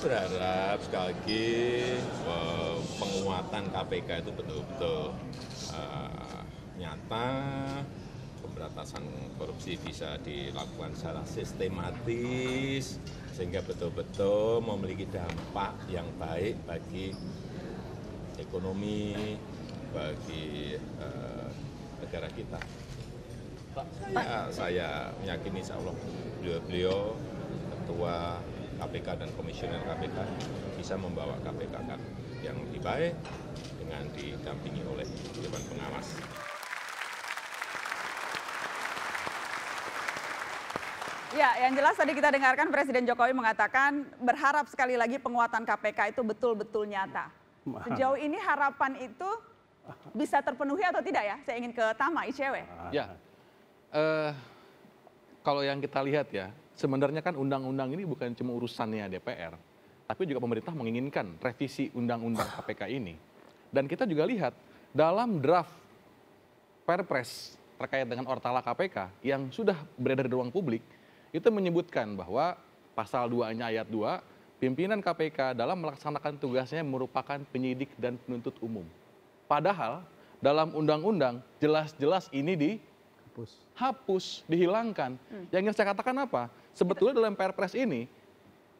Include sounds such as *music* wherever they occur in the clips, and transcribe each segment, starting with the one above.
berharap sekali lagi eh, penguatan kpk itu betul-betul eh, nyata, pemberantasan korupsi bisa dilakukan secara sistematis, sehingga betul-betul memiliki dampak yang baik bagi ekonomi, bagi eh, negara kita. ya, saya meyakini insya Allah beliau-beliau ketua KPK dan komisioner KPK bisa membawa KPK kan yang lebih baik dengan didampingi oleh Dewan Pengawas. Ya, yang jelas tadi kita dengarkan Presiden Jokowi mengatakan berharap sekali lagi penguatan KPK itu betul-betul nyata. Sejauh ini harapan itu bisa terpenuhi atau tidak ya? Saya ingin ke Tama, ICW. Ya, uh, kalau yang kita lihat ya, sebenarnya kan undang-undang ini bukan cuma urusannya DPR, tapi juga pemerintah menginginkan revisi undang-undang KPK ah. ini. Dan kita juga lihat dalam draft Perpres terkait dengan Ortala KPK yang sudah beredar di ruang publik itu menyebutkan bahwa pasal 2-nya ayat 2 pimpinan KPK dalam melaksanakan tugasnya merupakan penyidik dan penuntut umum. Padahal dalam undang-undang jelas-jelas ini di hapus, dihilangkan. Hmm. Yang ingin saya katakan apa? Sebetulnya gitu. dalam Perpres ini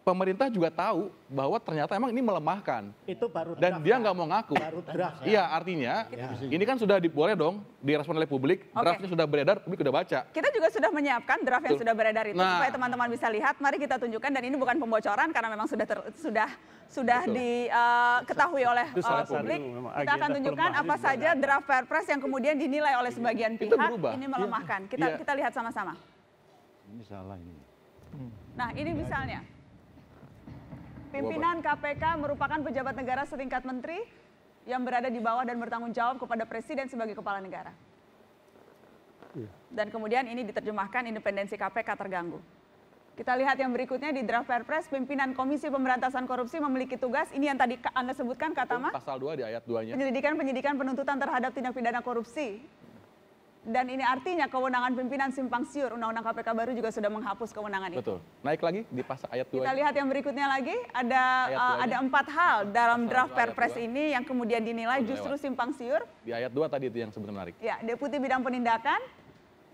pemerintah juga tahu bahwa ternyata emang ini melemahkan. Itu baru draft, dan dia ya. nggak mau ngaku. Baru draft. Ya. Iya, artinya ya. ini kan sudah boleh dong direspon oleh publik. Okay. Draftnya sudah beredar, publik sudah baca. Kita juga sudah menyiapkan draft yang sudah beredar itu nah, supaya teman-teman bisa lihat. Mari kita tunjukkan dan ini bukan pembocoran karena memang sudah ter, sudah sudah diketahui eh, uh, oleh uh, publik. Kita akan tunjukkan apa saja draft Perpres yang kemudian dinilai oleh sebagian pihak ini iya. melemahkan. Kita ya. kita lihat sama-sama. Ini salah ini. Nah, ini misalnya. Pimpinan KPK merupakan pejabat negara setingkat menteri yang berada di bawah dan bertanggung jawab kepada presiden sebagai kepala negara. Iya. Dan kemudian ini diterjemahkan independensi KPK terganggu. Kita lihat yang berikutnya di draft Perpres, pimpinan Komisi Pemberantasan Korupsi memiliki tugas, ini yang tadi Anda sebutkan kata Mas. Pasal 2 di ayat 2-nya. Penyelidikan, penyidikan, penuntutan terhadap tindak pidana korupsi dan ini artinya kewenangan pimpinan simpang siur undang-undang KPK baru juga sudah menghapus kewenangan Betul. itu. Betul. Naik lagi di pasal ayat 2. Kita lihat yang berikutnya lagi ada uh, ada empat hal dalam pasal draft Perpres ini yang kemudian dinilai Sudah justru simpang siur. Di ayat 2 tadi itu yang sebenarnya menarik. Ya, Deputi Bidang Penindakan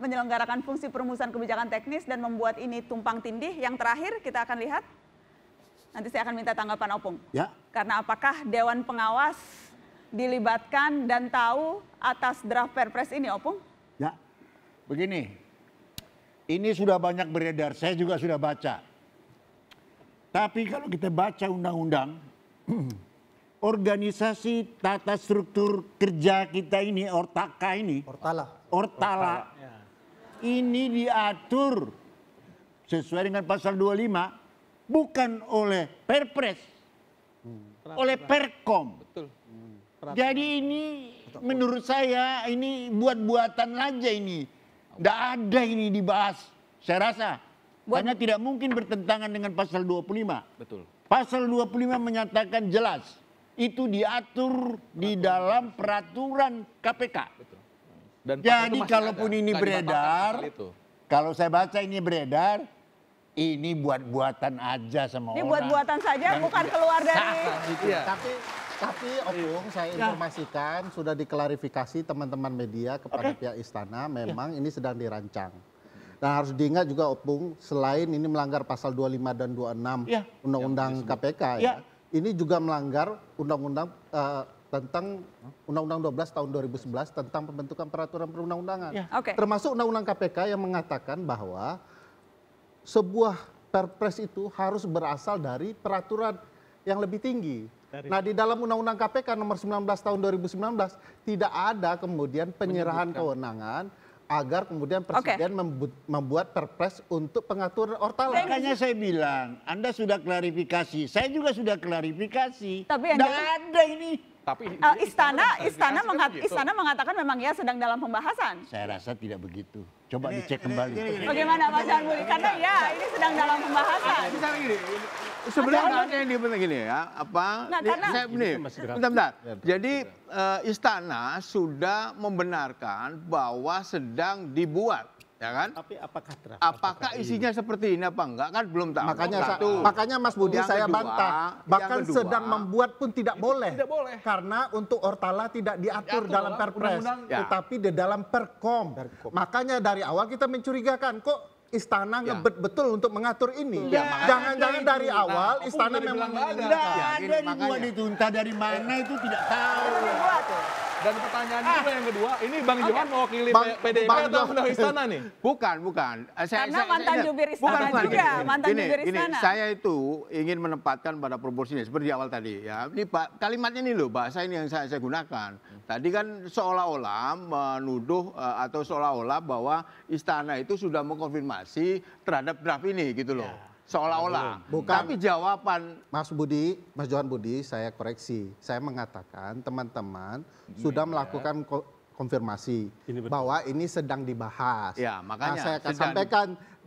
menyelenggarakan fungsi perumusan kebijakan teknis dan membuat ini tumpang tindih. Yang terakhir kita akan lihat nanti saya akan minta tanggapan Opung. Ya. Karena apakah dewan pengawas dilibatkan dan tahu atas draft Perpres ini Opung? Begini, ini sudah banyak beredar, saya juga sudah baca. Tapi kalau kita baca undang-undang, *clears throat* organisasi tata struktur kerja kita ini, Ortaka ini. Ortala. Ortala. Ortala. Ya. Ini diatur sesuai dengan pasal 25 bukan oleh Perpres. Hmm. Oleh Perkom. Betul. Hmm. Jadi ini menurut saya ini buat-buatan aja ini tidak ada ini dibahas, saya rasa. Buat... Karena tidak mungkin bertentangan dengan pasal 25. Betul. Pasal 25 menyatakan jelas, itu diatur peraturan. di dalam peraturan KPK. Betul. Dan Jadi kalaupun ada. ini Tadi beredar, kalau saya baca ini beredar, ini buat-buatan aja sama ini orang. Ini buat-buatan saja, Dan bukan keluar dari... *laughs* Iya. Tapi tapi Opung iya. saya ya. informasikan ya. sudah diklarifikasi teman-teman media kepada okay. pihak istana iya. memang ya. ini sedang dirancang. Dan harus diingat juga Opung selain ini melanggar pasal 25 dan 26 iya. Undang-Undang ya, KPK ya. ya. Ini juga melanggar Undang-Undang uh, tentang Undang-Undang 12 tahun 2011 tentang pembentukan peraturan perundang-undangan. Ya. Okay. Termasuk Undang-Undang KPK yang mengatakan bahwa sebuah perpres itu harus berasal dari peraturan yang lebih tinggi. Nah, di dalam Undang-Undang KPK nomor 19 tahun 2019 tidak ada kemudian penyerahan kewenangan agar kemudian presiden okay. membuat perpres untuk pengaturan ortal. Makanya saya bilang, Anda sudah klarifikasi, saya juga sudah klarifikasi. Tapi yang ada ini tapi uh, istana istana mengat, istana mengatakan memang ya sedang dalam pembahasan. Saya rasa tidak begitu. Coba ini, dicek ini, kembali. Ini, ini, Bagaimana Mas Janbuli? Karena ya ini sedang dalam pembahasan. Ini, ini, ini sebenarnya ada yang dipenting gini ya. Apa? Nah, ini, bentar, bentar. Iya, Jadi uh, istana sudah membenarkan bahwa sedang dibuat ya kan? Tapi apakah draft? Apakah isinya iya? seperti ini apa enggak kan belum tahu. Makanya satu. Makanya Mas Budi yang saya kedua, bantah. Bahkan kedua, sedang membuat pun tidak boleh. Tidak boleh. Karena untuk Ortala tidak diatur, ya, dalam Perpres, ya. tetapi di dalam Perkom. Perkom. Makanya dari awal kita mencurigakan kok istana ya. ngebet betul untuk mengatur ini. Ya, Jangan-jangan ya, dari awal istana memang tidak ada, ada dibuat entah dari mana itu tidak tahu. Dan pertanyaan ah. juga yang kedua, ini Bang okay. Johan mewakili Bang, PDIP Bang atau undang istana nih? *laughs* Bukan, bukan. Eh, saya, Karena saya, mantan saya, jubir istana bukan, bukan. juga, mantan gini, jubir istana. Gini, saya itu ingin menempatkan pada proporsinya seperti awal tadi ya. Ini Pak, kalimatnya ini loh, bahasa ini yang saya, saya gunakan. Tadi kan seolah-olah menuduh eh, atau seolah-olah bahwa istana itu sudah mengkonfirmasi terhadap draft ini gitu loh. Ya seolah-olah. Bukan. Tapi jawaban Mas Budi, Mas Johan Budi, saya koreksi. Saya mengatakan teman-teman sudah ya. melakukan ko- konfirmasi ini bahwa ini sedang dibahas. Ya, nah, makanya nah, saya akan sedang... sampaikan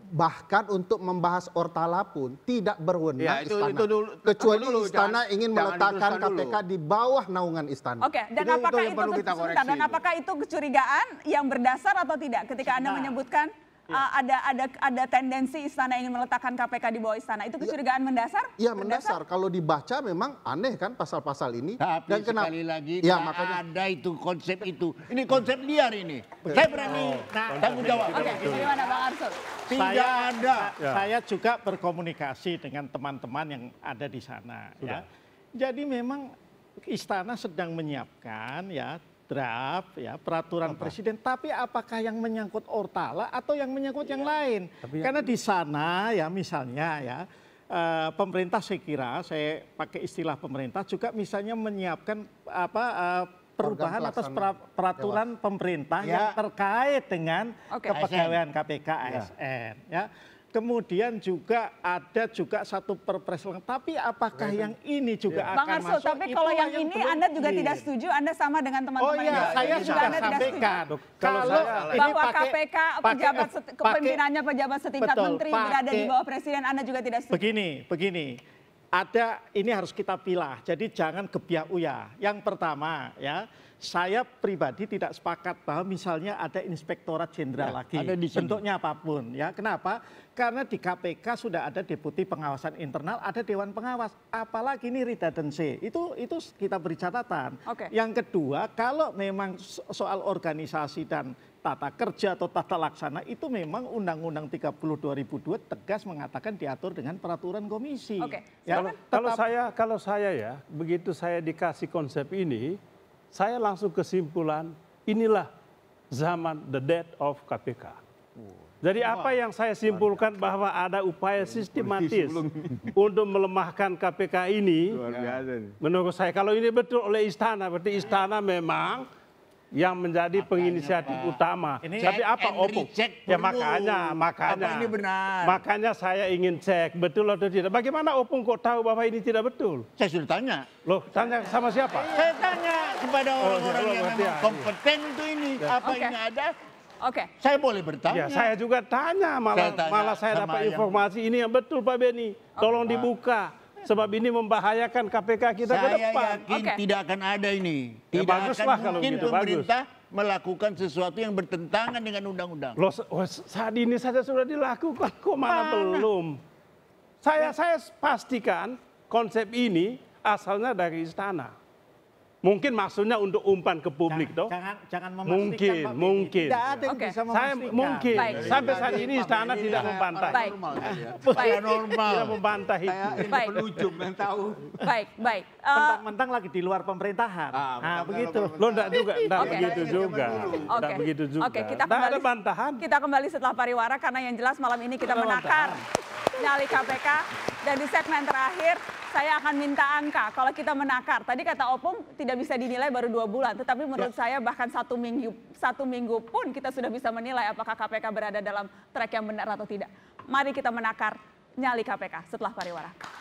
bahkan untuk membahas Ortala pun tidak berwenang ya, itu, istana. Itu dulu, kecuali dulu, istana jangan, ingin meletakkan KPK dulu. di bawah naungan istana. Oke, dan apakah itu, itu, dan apakah itu kecurigaan yang berdasar atau tidak ketika nah, Anda menyebutkan uh, ada ada ada tendensi istana ingin meletakkan KPK di bawah istana. Itu iya. kecurigaan ya, mendasar? Iya, mendasar. mendasar. Kalau dibaca memang aneh kan pasal-pasal ini. Tapi Dan kenapa? sekali lagi ya, makanya... ada itu konsep itu. Ini konsep liar ini. Oh, Saya berani nah, tanggung jawab. Oke, okay, gimana Bang Arsul? Tidak saya, ada. Ya. Saya juga berkomunikasi dengan teman-teman yang ada di sana ya. Sudah. ya. Jadi memang istana sedang menyiapkan ya draft ya peraturan Apa? presiden tapi apakah yang menyangkut Ortala atau yang menyangkut ya. yang iya, lain tapi ya karena di sana ya misalnya ya Uh, pemerintah saya kira saya pakai istilah pemerintah juga misalnya menyiapkan apa uh, perubahan atas pra, peraturan ya. pemerintah ya. yang terkait dengan okay. kepegawaian KPK ASN ya. ya. Kemudian juga ada juga satu perpres lengkap. Tapi apakah yang ini juga ya. akan Bang Arsul, masuk? Tapi kalau yang, yang ini Anda juga tidak setuju, Anda sama dengan teman-teman. Oh iya, saya sudah anda sampaikan. Kalau bahwa pake, KPK pejabat kepemimpinannya pejabat setingkat betul, menteri pake, berada di bawah presiden, Anda juga tidak setuju. Begini, begini. Ada ini harus kita pilah. Jadi jangan gebiah uya. Yang pertama ya, saya pribadi tidak sepakat bahwa misalnya ada inspektorat jenderal ya, lagi. Ada di Bentuknya apapun ya. Kenapa? Karena di KPK sudah ada deputi pengawasan internal, ada dewan pengawas. Apalagi ini redundancy. Itu itu kita beri catatan. Okay. Yang kedua, kalau memang soal organisasi dan tata kerja atau tata laksana itu memang Undang-Undang 30 2002 tegas mengatakan diatur dengan peraturan komisi. Oke. Okay. Ya, kalau, tetap... kalau saya kalau saya ya begitu saya dikasih konsep ini, saya langsung kesimpulan inilah zaman the death of KPK. Jadi apa yang saya simpulkan bahwa ada upaya sistematis *laughs* untuk melemahkan KPK ini, ya. menurut saya kalau ini betul oleh istana, berarti ya. istana memang yang menjadi makanya penginisiatif utama. Ini Tapi apa opung? Ya makanya, makanya. Apa ini benar? Makanya saya ingin cek betul atau tidak. Bagaimana opung kok tahu bahwa ini tidak betul? Saya sudah tanya. Loh, tanya sama siapa? Saya tanya kepada oh, orang-orang oh, yang memang kompeten untuk ini. Ya. Apa okay. ini ada Oke. Okay. Saya boleh bertanya. Ya, saya juga tanya malah saya tanya malah saya dapat yang... informasi ini yang betul Pak Beni. Okay. Tolong dibuka sebab ini membahayakan KPK kita saya ke depan. Saya yakin okay. tidak akan ada ini. Tidak ya, akan kalau gitu, mungkin gitu. pemerintah bagus. melakukan sesuatu yang bertentangan dengan undang-undang. Loh, oh, saat ini saja sudah dilakukan kok mana, mana? belum? Saya ya. saya pastikan konsep ini asalnya dari istana. Mungkin maksudnya untuk umpan ke publik jangan, toh. Jangan jangan memastikan mungkin, Pak mungkin. Tidak ada yang okay. bisa memastikan. Saya mungkin Baik. sampai saat ini istana ini tidak membantah. Baik. Normal, Baik. normal. Tidak membantah itu. Baik. Penujung yang tahu. Baik, baik. Eh, mentang-mentang uh, lagi di luar pemerintahan. Ah, nah, begitu. Lo enggak juga, enggak okay. begitu juga. Oke. Okay. begitu juga. Oke, okay, kita kembali. Ada bantahan. Kita kembali setelah pariwara karena yang jelas malam ini kita menakar. Bantahan nyali KPK. Dan di segmen terakhir, saya akan minta angka kalau kita menakar. Tadi kata Opung tidak bisa dinilai baru dua bulan, tetapi menurut ya. saya bahkan satu minggu satu minggu pun kita sudah bisa menilai apakah KPK berada dalam track yang benar atau tidak. Mari kita menakar nyali KPK setelah pariwara.